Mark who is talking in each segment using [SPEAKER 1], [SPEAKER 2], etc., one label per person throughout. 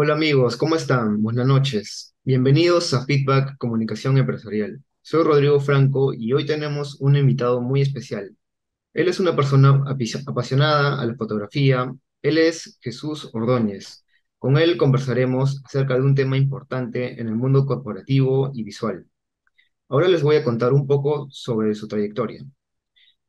[SPEAKER 1] Hola amigos, ¿cómo están? Buenas noches. Bienvenidos a Feedback Comunicación Empresarial. Soy Rodrigo Franco y hoy tenemos un invitado muy especial. Él es una persona apasionada a la fotografía. Él es Jesús Ordóñez. Con él conversaremos acerca de un tema importante en el mundo corporativo y visual. Ahora les voy a contar un poco sobre su trayectoria.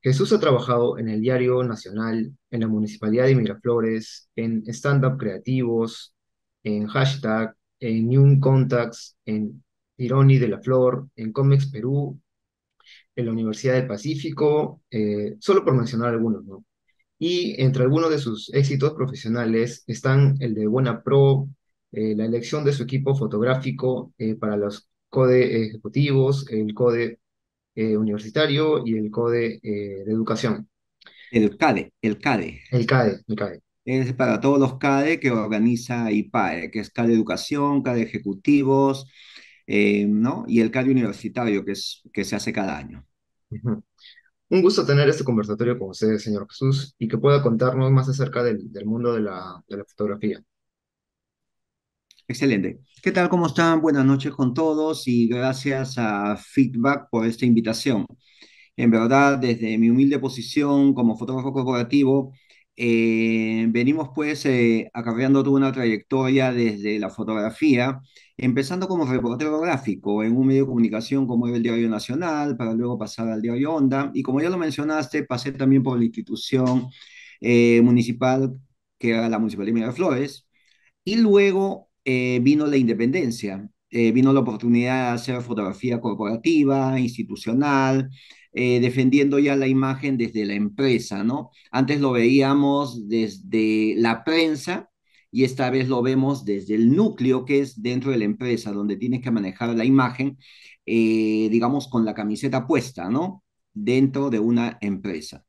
[SPEAKER 1] Jesús ha trabajado en el Diario Nacional, en la Municipalidad de Miraflores, en stand-up creativos, en Hashtag, en New Contacts, en Ironi de la Flor, en Comex Perú, en la Universidad del Pacífico, eh, solo por mencionar algunos, ¿no? Y entre algunos de sus éxitos profesionales están el de Buena Pro, eh, la elección de su equipo fotográfico eh, para los CODE ejecutivos, el CODE universitario y el CODE de educación. El el CADE. El CADE, el CADE es para todos
[SPEAKER 2] los CADE que organiza IPAE, eh, que es CADE Educación, CADE Ejecutivos, eh, ¿no? Y el CADE Universitario, que, es, que se hace cada año.
[SPEAKER 1] Un gusto tener este conversatorio con usted, señor Jesús, y que pueda contarnos más acerca del, del mundo de la, de la, fotografía. Excelente.
[SPEAKER 2] ¿Qué tal? ¿Cómo están? Buenas noches con todos y gracias a Feedback por esta invitación. En verdad, desde mi humilde posición como fotógrafo corporativo, eh, venimos pues eh, acarreando toda una trayectoria desde la fotografía, empezando como reportero gráfico en un medio de comunicación como era el Diario Nacional, para luego pasar al Diario Onda, y como ya lo mencionaste, pasé también por la institución eh, municipal que era la Municipalidad de Miraflores, y luego vino la independencia, vino la oportunidad de hacer fotografía corporativa, institucional, eh, defendiendo ya la imagen desde la empresa, ¿no? Antes lo veíamos desde la prensa y esta vez lo vemos desde el núcleo que es dentro de la empresa, donde tienes que manejar la imagen, eh, digamos, con la camiseta puesta, ¿no? Dentro de una empresa.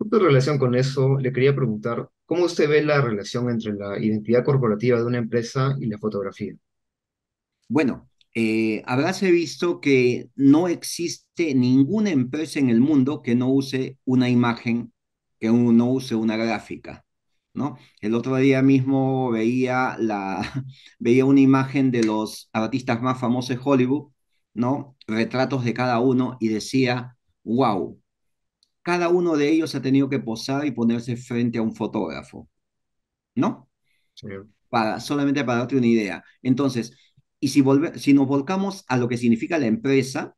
[SPEAKER 1] En relación con eso, le quería preguntar, ¿cómo usted ve la relación entre la identidad corporativa de una empresa y la fotografía?
[SPEAKER 2] Bueno, eh, visto que no existe ninguna empresa en el mundo que no use una imagen, que no use una gráfica. ¿No? El otro día mismo veía, la, veía una imagen de los artistas más famosos de Hollywood, ¿no? Retratos de cada uno y decía, wow, cada uno de ellos ha tenido que posar y ponerse frente a un fotógrafo, ¿no? Para, solamente para darte una idea. Entonces, y si, nos volcamos a lo que significa la empresa,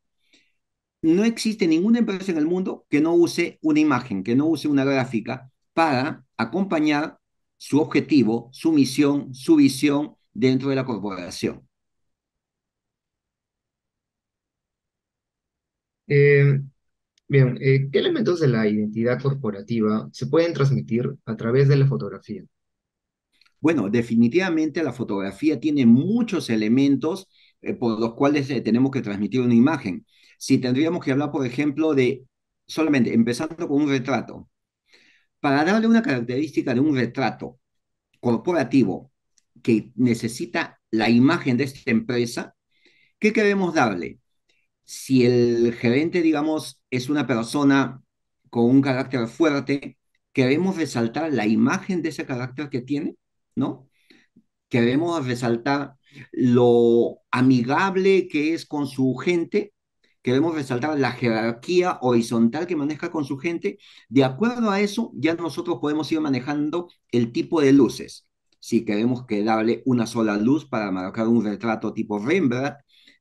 [SPEAKER 2] no existe ninguna empresa en el mundo que no use una imagen, que no use una gráfica para acompañar su objetivo, su misión, su visión dentro de la corporación.
[SPEAKER 1] Eh, bien, eh, ¿qué elementos de la identidad corporativa se pueden transmitir a través de la fotografía? Bueno, definitivamente la fotografía tiene muchos elementos
[SPEAKER 2] eh, por los cuales eh, tenemos que transmitir una imagen. Si tendríamos que hablar, por ejemplo, de solamente empezando con un retrato, para darle una característica de un retrato corporativo que necesita la imagen de esta empresa, ¿qué queremos darle? Si el gerente, digamos, es una persona con un carácter fuerte, queremos resaltar la imagen de ese carácter que tiene. ¿no? Queremos resaltar lo amigable que es con su gente, queremos resaltar la jerarquía horizontal que maneja con su gente. De acuerdo a eso, ya nosotros podemos ir manejando el tipo de luces. Si queremos que darle una sola luz para marcar un retrato tipo Rembrandt,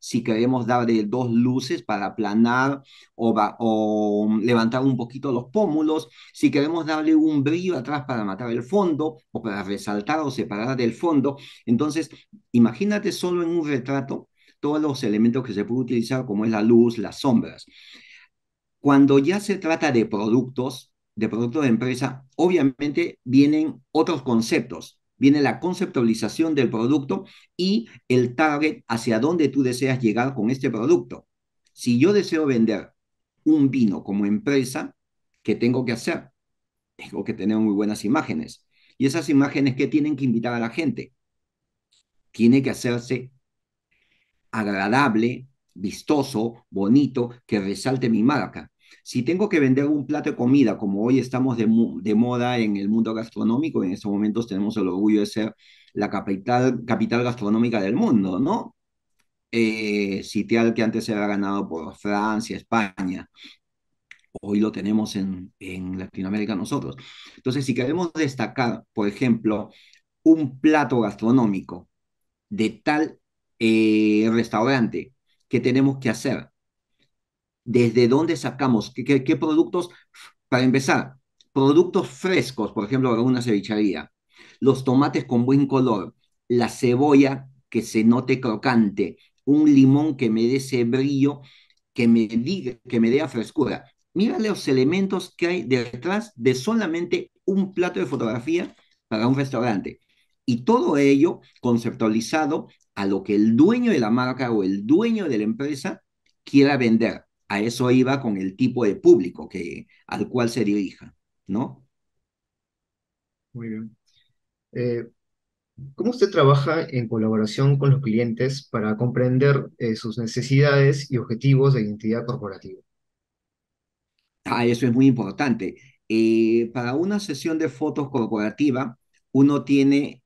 [SPEAKER 2] si queremos darle dos luces para aplanar o, um, levantar un poquito los pómulos, si queremos darle un brillo atrás para matar el fondo o para resaltar o separar del fondo. Entonces, imagínate solo en un retrato todos los elementos que se puede utilizar, como es la luz, las sombras. Cuando ya se trata de productos, de productos de empresa, obviamente vienen otros conceptos viene la conceptualización del producto y el target hacia dónde tú deseas llegar con este producto. Si yo deseo vender un vino como empresa, ¿qué tengo que hacer? Tengo que tener muy buenas imágenes. Y esas imágenes que tienen que invitar a la gente. Tiene que hacerse agradable, vistoso, bonito, que resalte mi marca. Si tengo que vender un plato de comida, como hoy estamos de, moda en el mundo gastronómico, en estos momentos tenemos el orgullo de ser la capital, capital gastronómica del mundo, ¿no? Eh, sitial que antes era ganado por Francia, España. Hoy lo tenemos en, en Latinoamérica nosotros. Entonces, si queremos destacar, por ejemplo, un plato gastronómico de tal eh, restaurante, ¿qué tenemos que hacer? desde dónde sacamos, qué, productos, para empezar, productos frescos, por ejemplo, alguna una cevichería, los tomates con buen color, la cebolla que se note crocante, un limón que me dé ese brillo, que me, diga, que me dé frescura. Mírale los elementos que hay detrás de solamente un plato de fotografía para un restaurante. Y todo ello conceptualizado a lo que el dueño de la marca o el dueño de la empresa quiera vender a eso iba con el tipo de
[SPEAKER 1] público que, al cual se dirija, ¿no? Muy bien. Eh, ¿Cómo usted trabaja en colaboración con los clientes para comprender eh, sus necesidades y objetivos de identidad corporativa?
[SPEAKER 2] Ah, eso es muy importante. Eh, para una sesión de fotos corporativa, uno tiene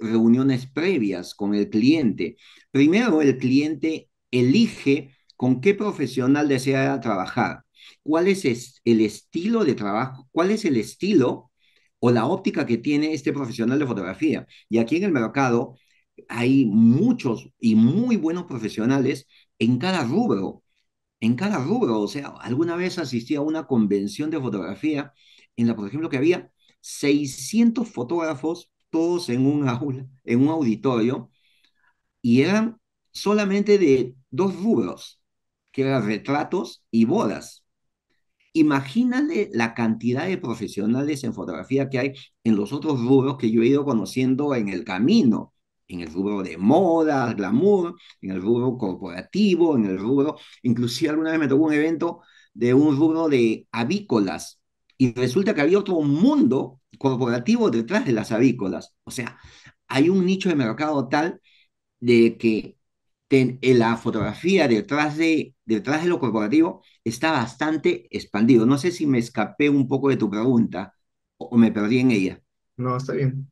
[SPEAKER 2] reuniones previas con el cliente. Primero, el cliente elige con qué profesional desea trabajar, cuál es el estilo de trabajo, cuál es el estilo o la óptica que tiene este profesional de fotografía. Y aquí en el mercado hay muchos y muy buenos profesionales en cada rubro, en cada rubro. O sea, alguna vez asistí a una convención de fotografía en la, por ejemplo, que había 600 fotógrafos, todos en un en un auditorio, y eran solamente de dos rubros, que era retratos y bodas. Imagínale la cantidad de profesionales en fotografía que hay en los otros rubros que yo he ido conociendo en el camino, en el rubro de moda, glamour, en el rubro corporativo, en el rubro, inclusive alguna vez me tocó un evento de un rubro de avícolas y resulta que había otro mundo corporativo detrás de las avícolas. O sea, hay un nicho de mercado tal de que eh, la fotografía detrás de, detrás de lo corporativo está bastante expandido. No sé si me escapé un poco de tu pregunta o me perdí en ella.
[SPEAKER 1] No, está bien.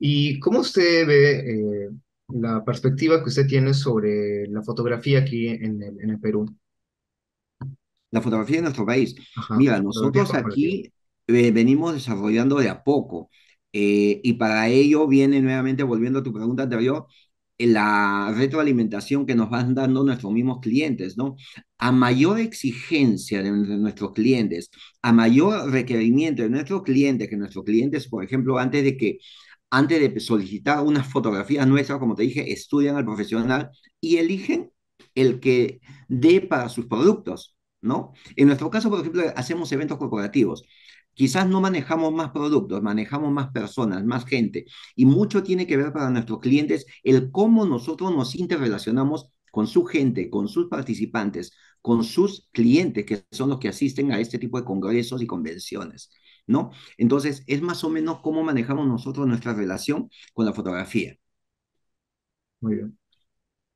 [SPEAKER 1] ¿Y cómo usted ve eh, la perspectiva que usted tiene sobre la fotografía aquí en el, Perú?
[SPEAKER 2] La fotografía de nuestro país. Mira, nosotros aquí eh, venimos desarrollando de a poco. Eh, y para ello viene nuevamente, volviendo a tu pregunta anterior, la retroalimentación que nos van dando nuestros mismos clientes, ¿no? A mayor exigencia de nuestros clientes, a mayor requerimiento de nuestros clientes, que nuestros clientes, por ejemplo, antes de que, antes de solicitar unas fotografías nuestras, como te dije, estudian al profesional y eligen el que dé para sus productos, ¿no? En nuestro caso, por ejemplo, hacemos eventos corporativos. Quizás no manejamos más productos, manejamos más personas, más gente. Y mucho tiene que ver para nuestros clientes el cómo nosotros nos interrelacionamos con su gente, con sus participantes, con sus clientes, que son los que asisten a este tipo de congresos y convenciones, ¿no? Entonces, es más o menos cómo manejamos nosotros nuestra relación con la fotografía.
[SPEAKER 1] Muy bien.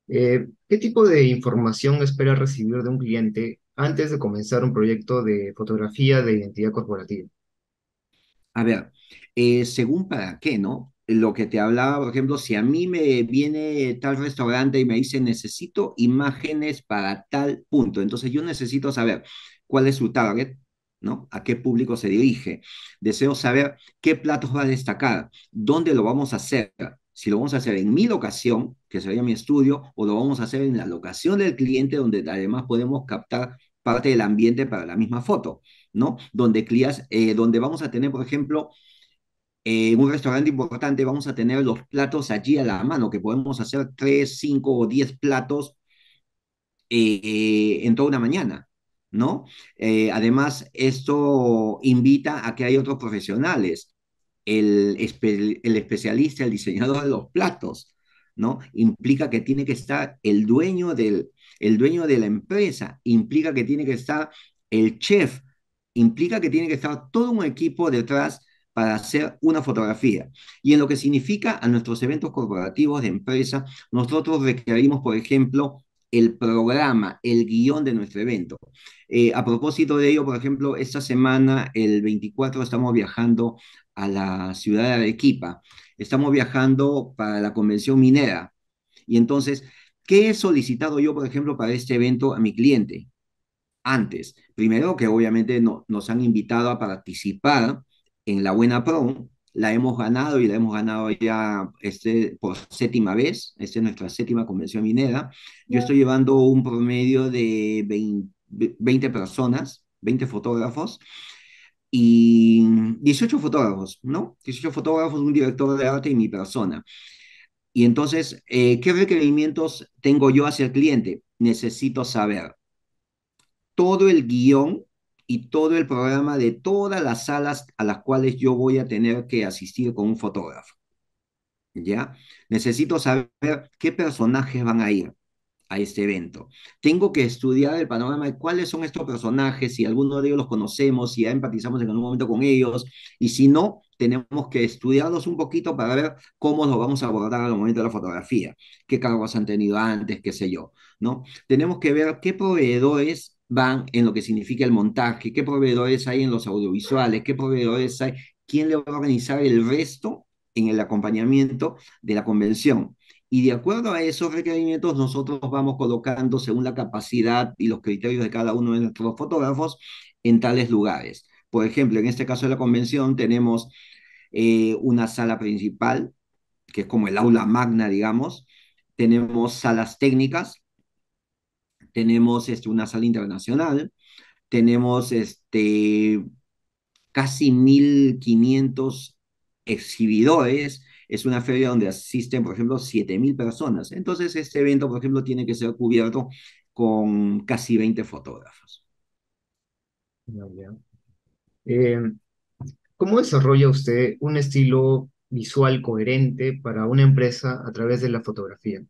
[SPEAKER 1] Eh, ¿Qué tipo de información espera recibir de un cliente antes de comenzar un proyecto de fotografía de identidad corporativa?
[SPEAKER 2] A ver, eh, según para qué, ¿no? Lo que te hablaba, por ejemplo, si a mí me viene tal restaurante y me dice necesito imágenes para tal punto, entonces yo necesito saber cuál es su target, ¿no? ¿A qué público se dirige? Deseo saber qué platos va a destacar, dónde lo vamos a hacer, si lo vamos a hacer en mi locación, que sería mi estudio, o lo vamos a hacer en la locación del cliente, donde además podemos captar parte del ambiente para la misma foto. ¿no? Donde, clías eh, donde vamos a tener, por ejemplo, eh, un restaurante importante vamos a tener los platos allí a la mano, que podemos hacer tres, cinco o diez platos eh, en toda una mañana, ¿no? además, esto invita a que hay otros profesionales, el, el especialista, el diseñador de los platos, ¿no? Implica que tiene que estar el dueño, del, el dueño de la empresa, implica que tiene que estar el chef, implica que tiene que estar todo un equipo detrás para hacer una fotografía. Y en lo que significa a nuestros eventos corporativos de empresa, nosotros requerimos, por ejemplo, el programa, el guión de nuestro evento. Eh, a propósito de ello, por ejemplo, esta semana, el 24, estamos viajando a la ciudad de Arequipa. Estamos viajando para la convención minera. Y entonces, ¿qué he solicitado yo, por ejemplo, para este evento a mi cliente? antes. Primero que obviamente nos han invitado a participar en la Buena Pro, la hemos ganado y la hemos ganado ya este, por séptima vez, esta es nuestra séptima convención minera. Yo estoy llevando un promedio de 20, personas, 20 fotógrafos y 18 fotógrafos, ¿no? 18 fotógrafos, un director de arte y mi persona. Y entonces, eh, ¿qué requerimientos tengo yo hacia el cliente? Necesito saber todo el guión y todo el programa de todas las salas a las cuales yo voy a tener que asistir con un fotógrafo. ¿Ya? Necesito saber qué personajes van a ir a este evento. Tengo que estudiar el panorama de cuáles son estos personajes, si alguno de ellos los conocemos, si ya empatizamos en algún momento con ellos, y si no, tenemos que estudiarlos un poquito para ver cómo los vamos a abordar al momento de la fotografía, qué cargos han tenido antes, qué sé yo, ¿no? Tenemos que ver qué proveedores van en lo que significa el montaje, qué proveedores hay en los audiovisuales, qué proveedores hay, quién le va a organizar el resto en el acompañamiento de la convención. Y de acuerdo a esos requerimientos, nosotros vamos colocando según la capacidad y los criterios de cada uno de nuestros fotógrafos en tales lugares. Por ejemplo, en este caso de la convención tenemos eh, una sala principal, que es como el aula magna, digamos, tenemos salas técnicas, tenemos este, una sala internacional, tenemos este, casi 1.500 exhibidores, es una feria donde asisten, por ejemplo, 7.000 personas. Entonces, este evento, por ejemplo, tiene que ser cubierto con casi 20 fotógrafos.
[SPEAKER 1] Eh, ¿Cómo desarrolla usted un estilo visual coherente para una empresa a través de la fotografía?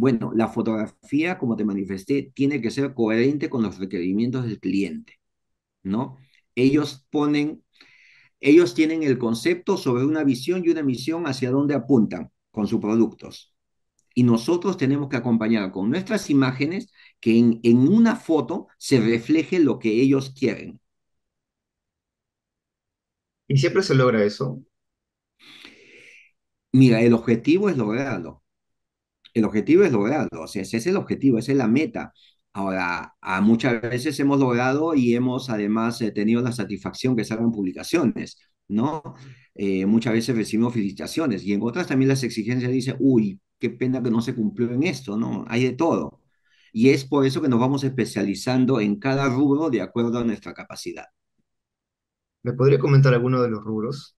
[SPEAKER 2] Bueno, la fotografía, como te manifesté, tiene que ser coherente con los requerimientos del cliente, ¿no? Ellos ponen, ellos tienen el concepto sobre una visión y una misión hacia dónde apuntan con sus productos. Y nosotros tenemos que acompañar con nuestras imágenes que en, en una foto se refleje lo que ellos quieren.
[SPEAKER 1] ¿Y siempre se logra eso?
[SPEAKER 2] Mira, el objetivo es lograrlo el objetivo es lograrlo, o sea, ese es el objetivo, esa es la meta. Ahora, a muchas veces hemos logrado y hemos además eh, tenido la satisfacción que salgan publicaciones, ¿no? Eh, muchas veces recibimos felicitaciones y en otras también las exigencias dicen, uy, qué pena que no se cumplió en esto, ¿no? Hay de todo. Y es por eso que nos vamos especializando en cada rubro de acuerdo a nuestra capacidad.
[SPEAKER 1] ¿Me podría comentar alguno de los rubros?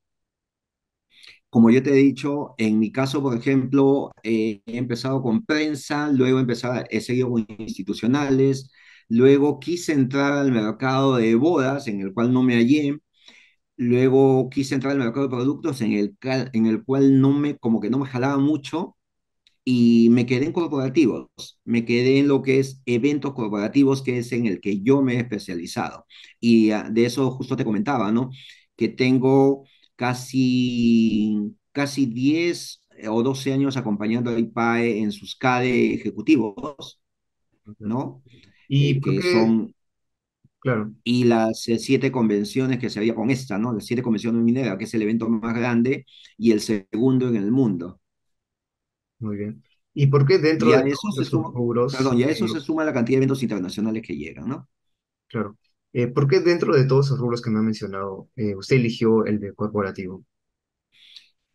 [SPEAKER 2] Como yo te he dicho, en mi caso, por ejemplo, eh, he empezado con prensa, luego empezado, he seguido con institucionales, luego quise entrar al mercado de bodas, en el cual no me hallé, luego quise entrar al mercado de productos, en el, en el cual no me, como que no me jalaba mucho, y me quedé en corporativos, me quedé en lo que es eventos corporativos, que es en el que yo me he especializado. Y ah, de eso justo te comentaba, ¿no? Que tengo casi, casi 10 eh, o 12 años acompañando a IPAE en sus CADE ejecutivos, ¿no? Y eh, son... Claro. Y las eh, siete convenciones que se había con esta, ¿no? Las siete convenciones mineras, que es el evento más grande y el segundo en el mundo.
[SPEAKER 1] Muy bien. ¿Y por qué dentro de eso se suma, Perdón, y a eso se suma la cantidad de eventos internacionales que llegan, ¿no? Claro. Eh, ¿Por qué dentro de todos esos rubros que me ha mencionado, eh, usted eligió el de corporativo?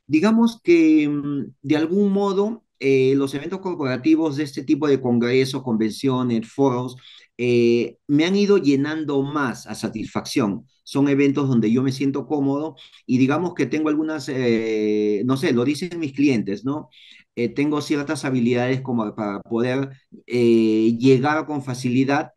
[SPEAKER 1] Digamos que mm,
[SPEAKER 2] de algún modo eh, los eventos corporativos de este tipo de congresos, convenciones, foros, me han ido llenando más a satisfacción. Son eventos donde yo me siento cómodo y digamos que tengo algunas, no sé, lo dicen mis clientes, ¿no? tengo ciertas habilidades como para poder llegar con facilidad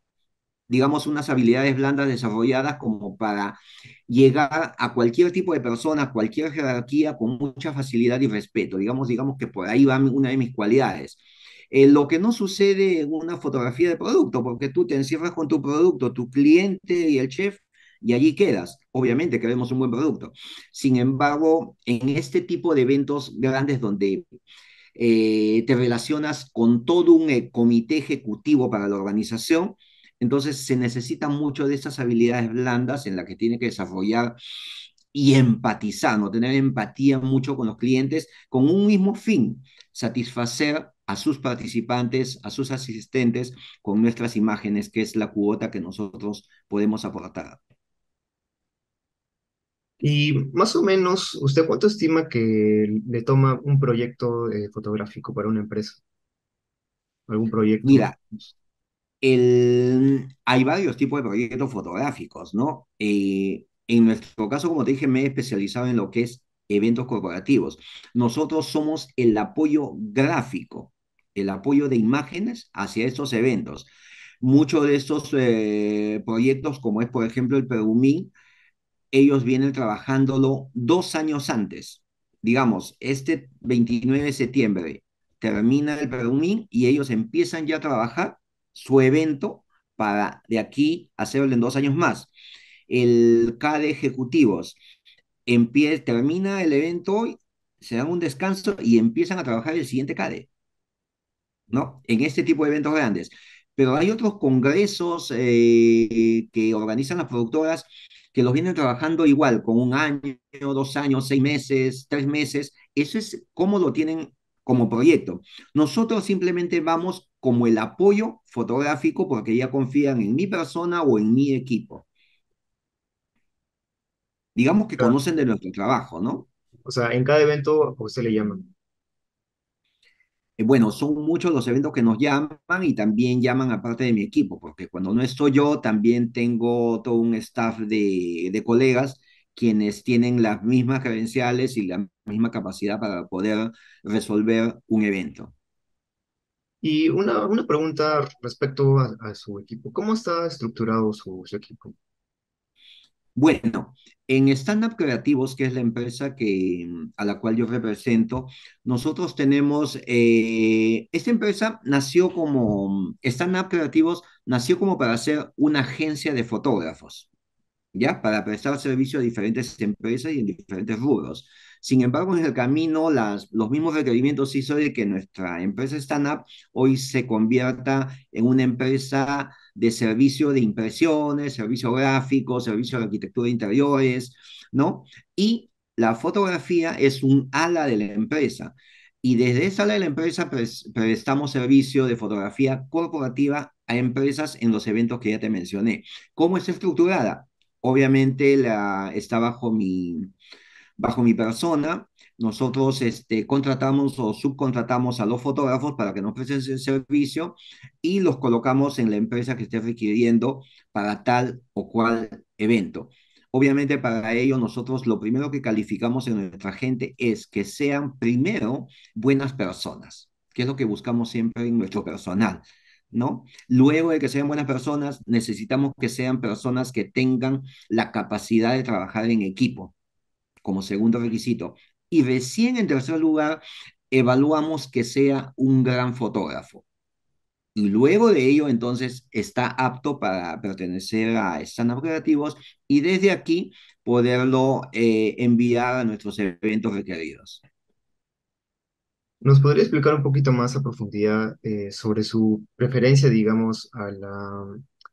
[SPEAKER 2] digamos, unas habilidades blandas desarrolladas como para llegar a cualquier tipo de persona, cualquier jerarquía con mucha facilidad y respeto. Digamos, digamos que por ahí va una de mis cualidades. Eh, lo que no sucede en una fotografía de producto, porque tú te encierras con tu producto, tu cliente y el chef, y allí quedas. Obviamente queremos un buen producto. Sin embargo, en este tipo de eventos grandes donde eh, te relacionas con todo un eh, comité ejecutivo para la organización, entonces se necesita mucho de esas habilidades blandas en las que tiene que desarrollar y empatizar, no tener empatía mucho con los clientes con un mismo fin, satisfacer a sus participantes, a sus asistentes con nuestras imágenes, que es la cuota que nosotros podemos aportar.
[SPEAKER 1] Y más o menos, ¿usted cuánto estima que le toma un proyecto eh, fotográfico para una empresa? ¿Algún proyecto? Mira,
[SPEAKER 2] hay varios tipos de proyectos fotográficos, ¿no? Eh, en nuestro caso, como te dije, me he especializado en lo que es eventos corporativos. Nosotros somos el apoyo gráfico, el apoyo de imágenes hacia estos eventos. Muchos de estos eh, proyectos, como es por ejemplo el Perumín, ellos vienen trabajándolo dos años antes. Digamos, este 29 de septiembre termina el Perumín y ellos empiezan ya a trabajar su evento para de aquí hacerlo en dos años más. El CADE Ejecutivos empieza, termina el evento hoy, se dan un descanso y empiezan a trabajar el siguiente CADE, ¿no? En este tipo de eventos grandes. Pero hay otros congresos eh, que organizan las productoras que los vienen trabajando igual, con un año, dos años, seis meses, tres meses. Eso es cómo lo tienen como proyecto. Nosotros simplemente vamos como el apoyo fotográfico porque ya confían en mi persona o en mi equipo. Digamos que conocen de nuestro trabajo, ¿no? O sea, en cada evento, ¿cómo se le llaman? Eh, bueno, son muchos los eventos que nos llaman y también llaman a parte de mi equipo, porque cuando no estoy yo, también tengo todo un staff de, de colegas quienes tienen las mismas credenciales y la misma capacidad para poder resolver un evento.
[SPEAKER 1] Y una, una pregunta respecto a, su equipo. ¿Cómo está estructurado su, equipo? Bueno,
[SPEAKER 2] en Stand Up Creativos, que es la empresa que, a la cual yo represento, nosotros tenemos, eh, esta empresa nació como, Stand Up Creativos nació como para ser una agencia de fotógrafos. ¿ya? Para prestar servicio a diferentes empresas y en diferentes rubros. Sin embargo, en el camino, las, los mismos requerimientos hizo de que nuestra empresa stand hoy se convierta en una empresa de servicio de impresiones, servicio gráfico, servicio de arquitectura de interiores, ¿no? Y la fotografía es un ala de la empresa. Y desde esa ala de la empresa prestamos servicio de fotografía corporativa a empresas en los eventos que ya te mencioné. ¿Cómo es estructurada? obviamente la, está bajo mi, bajo mi persona. Nosotros este, contratamos o subcontratamos a los fotógrafos para que nos presten ese servicio y los colocamos en la empresa que esté requiriendo para tal o cual evento. Obviamente para ello nosotros lo primero que calificamos en nuestra gente es que sean primero buenas personas, que es lo que buscamos siempre en nuestro personal, ¿no? Luego de que sean buenas personas, necesitamos que sean personas que tengan la capacidad de trabajar en equipo, como segundo requisito. Y recién, en tercer lugar, evaluamos que sea un gran fotógrafo. Y luego de ello, entonces, está apto para pertenecer a estándares creativos y desde aquí poderlo eh, enviar a nuestros eventos requeridos.
[SPEAKER 1] ¿Nos podría explicar un poquito más a profundidad eh, sobre su preferencia, digamos, a la,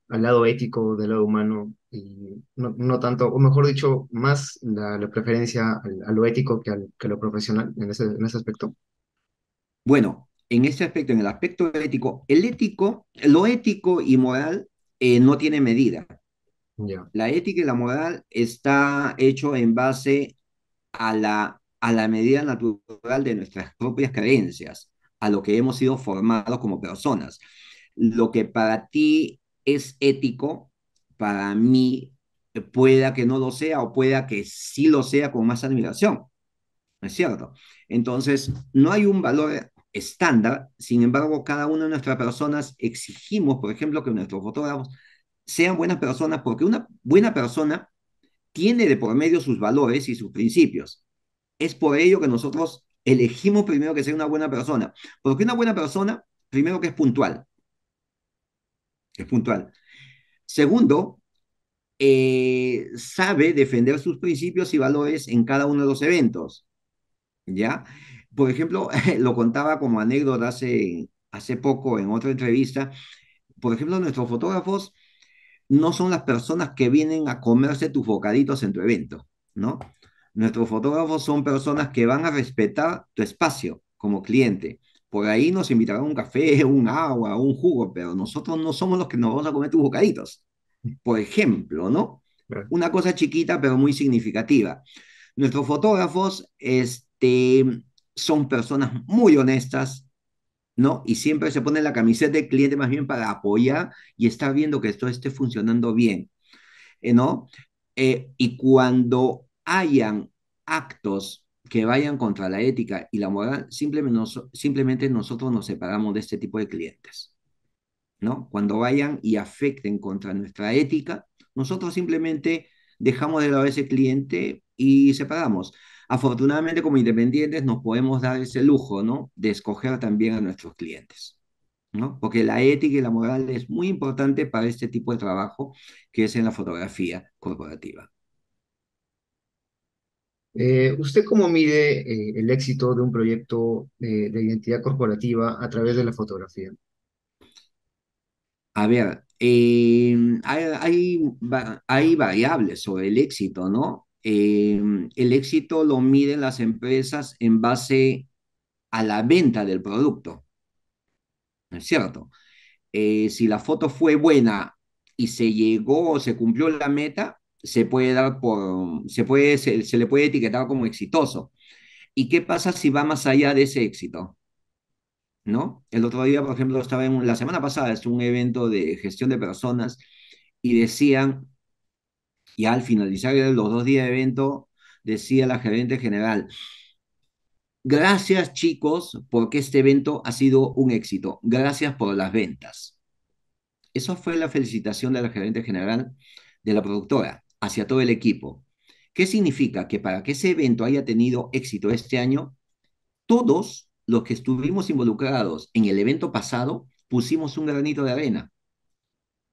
[SPEAKER 1] al lado ético, del lado humano, y no, tanto, o mejor dicho, más la, preferencia a lo ético que, al, que a lo profesional en ese, en ese aspecto? Bueno, en ese aspecto, en el aspecto ético, el ético, lo ético
[SPEAKER 2] y moral eh, no tiene medida. La ética y la moral está hecho en base a la a la medida natural de nuestras propias creencias, a lo que hemos sido formados como personas. Lo que para ti es ético, para mí eh, pueda que no lo sea o pueda que sí lo sea con más admiración. ¿Es cierto? Entonces, no hay un valor estándar, sin embargo, cada una de nuestras personas exigimos, por ejemplo, que nuestros fotógrafos sean buenas personas, porque una buena persona tiene de por medio sus valores y sus principios. Es por ello que nosotros elegimos primero que sea una buena persona, porque una buena persona, primero que es puntual, es puntual. Segundo, eh, sabe defender sus principios y valores en cada uno de los eventos, ¿ya? Por ejemplo, lo contaba como anécdota hace, hace poco en otra entrevista, por ejemplo, nuestros fotógrafos no son las personas que vienen a comerse tus bocaditos en tu evento, ¿no? Nuestros fotógrafos son personas que van a respetar tu espacio como cliente. Por ahí nos invitarán un café, un agua, un jugo, pero nosotros no somos los que nos vamos a comer tus bocaditos. Por ejemplo, ¿no? Una cosa chiquita, pero muy significativa. Nuestros fotógrafos este, son personas muy honestas, ¿no? Y siempre se ponen la camiseta del cliente más bien para apoyar y estar viendo que esto esté funcionando bien, ¿no? Eh, y cuando hayan actos que vayan contra la ética y la moral, simplemente, nosotros nos separamos de este tipo de clientes. ¿no? Cuando vayan y afecten contra nuestra ética, nosotros simplemente dejamos de lado a ese cliente y separamos. Afortunadamente, como independientes, nos podemos dar ese lujo, ¿no? De escoger también a nuestros clientes, ¿no? Porque la ética y la moral es muy importante para este tipo de trabajo que es en la fotografía corporativa.
[SPEAKER 1] Eh, ¿Usted cómo mide eh, el éxito de un proyecto eh, de identidad corporativa a través de la fotografía?
[SPEAKER 2] A ver, em, hay, hay, variables sobre el éxito, ¿no? Em, el éxito lo miden las empresas en base a la venta del producto, ¿no es cierto? si la foto fue buena y se llegó, o se cumplió la meta, se puede dar por, se, puede, le puede etiquetar como exitoso. ¿Y qué pasa si va más allá de ese éxito? ¿No? El otro día, por ejemplo, estaba en la semana pasada, es un evento de gestión de personas y decían, y al finalizar los dos días de evento, decía la gerente general, gracias chicos porque este evento ha sido un éxito, gracias por las ventas. Eso fue la felicitación de la gerente general de la productora hacia todo el equipo. ¿Qué significa? Que para que ese evento haya tenido éxito este año, todos los que estuvimos involucrados en el evento pasado pusimos un granito de arena,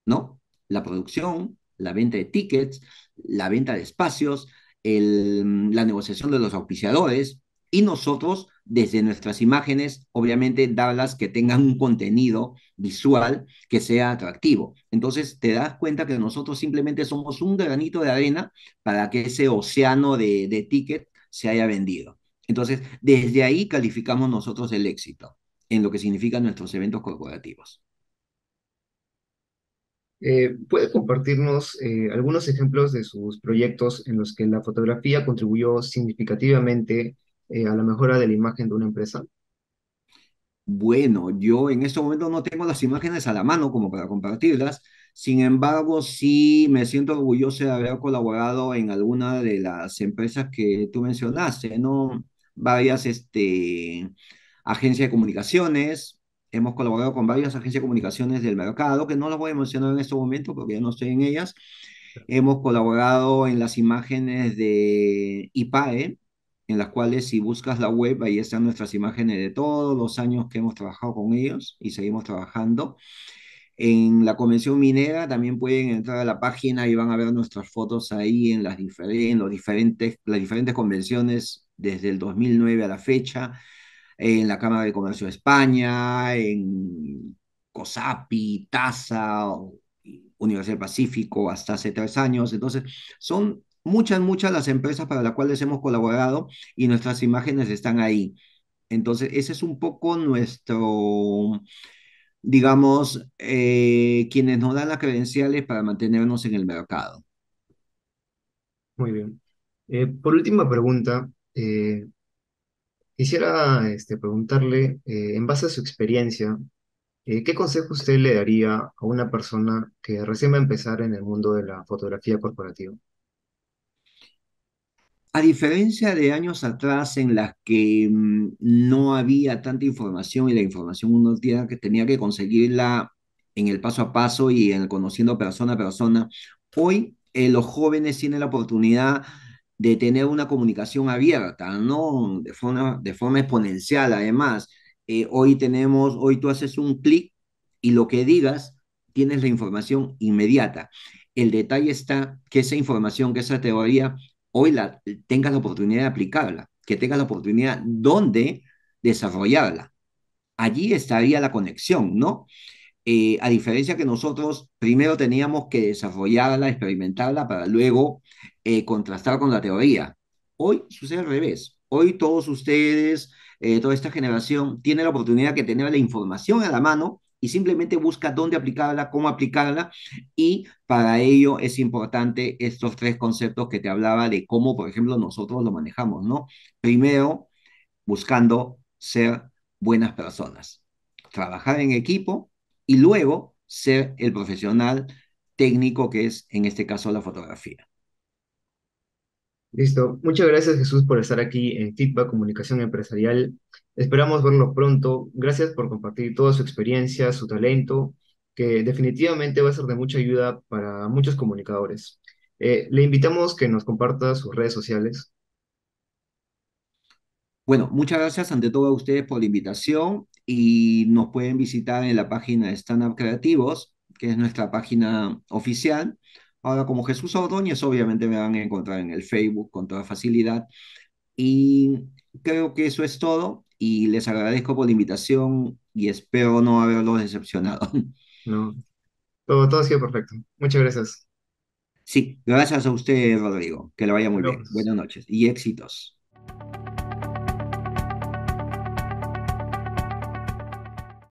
[SPEAKER 2] ¿no? La producción, la venta de tickets, la venta de espacios, la negociación de los auspiciadores y nosotros desde nuestras imágenes, obviamente darlas que tengan un contenido visual que sea atractivo. Entonces te das cuenta que nosotros simplemente somos un granito de arena para que ese océano de, de ticket se haya vendido. Entonces, desde ahí calificamos nosotros el éxito en lo que significan nuestros eventos corporativos.
[SPEAKER 1] Eh, ¿Puede compartirnos eh, algunos ejemplos de sus proyectos en los que la fotografía contribuyó significativamente eh, a la mejora de la imagen de una empresa?
[SPEAKER 2] Bueno, yo en este momento no tengo las imágenes a la mano como para compartirlas. Sin embargo, sí me siento orgulloso de haber colaborado en alguna de las empresas que tú mencionaste, ¿no? Varias este, agencias de comunicaciones. Hemos colaborado con varias agencias de comunicaciones del mercado, que no las voy a mencionar en este momento porque ya no estoy en ellas. Hemos colaborado en las imágenes de IPAE, en las cuales si buscas la web, ahí están nuestras imágenes de todos los años que hemos trabajado con ellos y seguimos trabajando. En la Convención Minera también pueden entrar a la página y van a ver nuestras fotos ahí en las, diferentes, las diferentes convenciones desde el 2009 a la fecha, en la Cámara de Comercio de España, en COSAPI, TASA, Universidad del Pacífico, hasta hace tres años. Entonces, son muchas, muchas las empresas para las cuales hemos colaborado y nuestras imágenes están ahí. Entonces, ese es un poco nuestro, digamos, eh, quienes nos dan las credenciales para mantenernos en el mercado.
[SPEAKER 1] Muy bien. Eh, por última pregunta, eh, quisiera este, preguntarle, en base a su experiencia, ¿qué consejo usted le daría a una persona que recién va a empezar en el mundo de la fotografía corporativa?
[SPEAKER 2] A diferencia de años atrás en las que mm, no había tanta información y la información uno tenía que, tenía que conseguirla en el paso a paso y en el conociendo persona a persona, hoy eh, los jóvenes tienen la oportunidad de tener una comunicación abierta, ¿no? De forma, de forma exponencial, además. Eh, hoy tenemos, hoy tú haces un clic y lo que digas, tienes la información inmediata. El detalle está que esa información, que esa teoría hoy la, la oportunidad de aplicarla, que tenga la oportunidad donde desarrollarla. Allí estaría la conexión, ¿no? Eh, a diferencia que nosotros primero teníamos que desarrollarla, experimentarla para luego eh, contrastar con la teoría. Hoy sucede al revés. Hoy todos ustedes, eh, toda esta generación, tiene la oportunidad de tener la información a la mano y simplemente busca dónde aplicarla, cómo aplicarla y para ello es importante estos tres conceptos que te hablaba de cómo, por ejemplo, nosotros lo manejamos, ¿no? Primero, buscando ser buenas personas, trabajar en equipo y luego ser el profesional técnico que es en este caso la fotografía.
[SPEAKER 1] Listo. Muchas gracias, Jesús, por estar aquí en Feedback Comunicación Empresarial. Esperamos verlo pronto. Gracias por compartir toda su experiencia, su talento, que definitivamente va a ser de mucha ayuda para muchos comunicadores. Eh, le invitamos que nos comparta sus redes sociales. Bueno, muchas gracias ante todo a ustedes por la
[SPEAKER 2] invitación y nos pueden visitar en la página Stand Up Creativos, que es nuestra página oficial. Ahora, como Jesús Ordóñez, obviamente me van a encontrar en el Facebook con toda facilidad. Y creo que eso es todo. Y les agradezco por la invitación y espero no haberlos decepcionado. No,
[SPEAKER 1] todo, todo ha sido perfecto. Muchas gracias.
[SPEAKER 2] Sí, gracias a usted, Rodrigo. Que le vaya muy bien.
[SPEAKER 1] Buenas noches y éxitos.